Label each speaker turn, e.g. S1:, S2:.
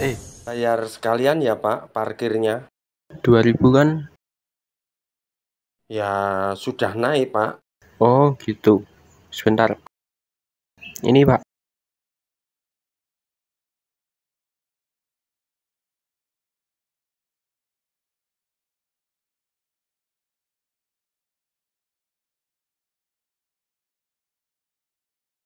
S1: Eh, bayar sekalian ya Pak parkirnya.
S2: 2000 kan?
S1: Ya, sudah naik Pak.
S3: Oh, gitu. Sebentar. Ini Pak.